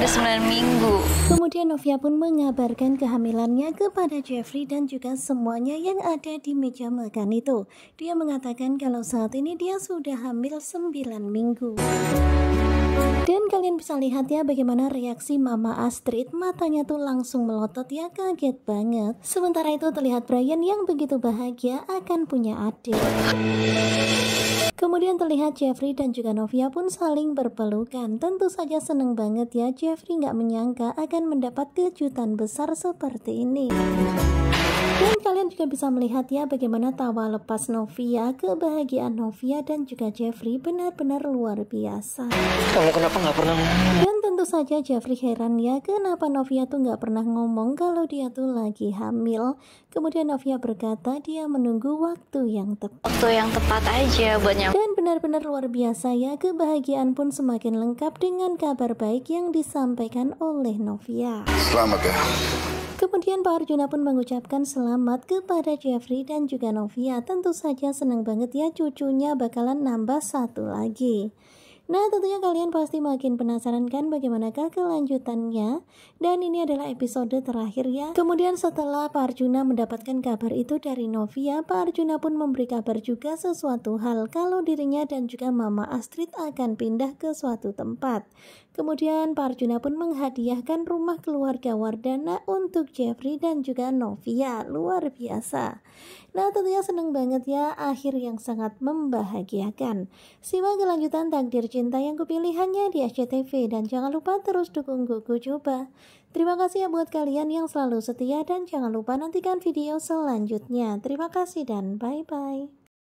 udah 9 minggu. Kemudian Novia pun mengabarkan kehamilannya kepada Jeffrey dan juga semuanya yang ada di meja makan itu. Dia mengatakan kalau saat ini dia sudah hamil 9 minggu. Dan kalian bisa lihat ya bagaimana reaksi Mama Astrid Matanya tuh langsung melotot ya kaget banget Sementara itu terlihat Brian yang begitu bahagia akan punya adik Kemudian terlihat Jeffrey dan juga Novia pun saling berpelukan. Tentu saja seneng banget ya, Jeffrey nggak menyangka akan mendapat kejutan besar seperti ini. Dan kalian juga bisa melihat ya bagaimana tawa lepas Novia, kebahagiaan Novia dan juga Jeffrey benar-benar luar biasa. Kamu kenapa nggak pernah Dan Tentu saja Jeffrey heran ya kenapa Novia tuh nggak pernah ngomong kalau dia tuh lagi hamil. Kemudian Novia berkata dia menunggu waktu yang tepat. Waktu yang tepat aja buat Dan benar-benar luar biasa ya kebahagiaan pun semakin lengkap dengan kabar baik yang disampaikan oleh Novia. Selamat ya. Kemudian Pak Arjuna pun mengucapkan selamat kepada Jeffrey dan juga Novia. Tentu saja senang banget ya cucunya bakalan nambah satu lagi. Nah, tentunya kalian pasti makin penasaran kan bagaimanakah kelanjutannya? Dan ini adalah episode terakhir ya. Kemudian setelah Pak Arjuna mendapatkan kabar itu dari Novia, Pak Arjuna pun memberi kabar juga sesuatu hal kalau dirinya dan juga Mama Astrid akan pindah ke suatu tempat. Kemudian Pak Arjuna pun menghadiahkan rumah keluarga Wardana untuk Jeffrey dan juga Novia. Luar biasa. Nah, tentunya seneng banget ya akhir yang sangat membahagiakan. Simak kelanjutan takdir cinta yang kupilihannya di SCTV dan jangan lupa terus dukung Gugu Coba. Terima kasih ya buat kalian yang selalu setia dan jangan lupa nantikan video selanjutnya. Terima kasih dan bye-bye.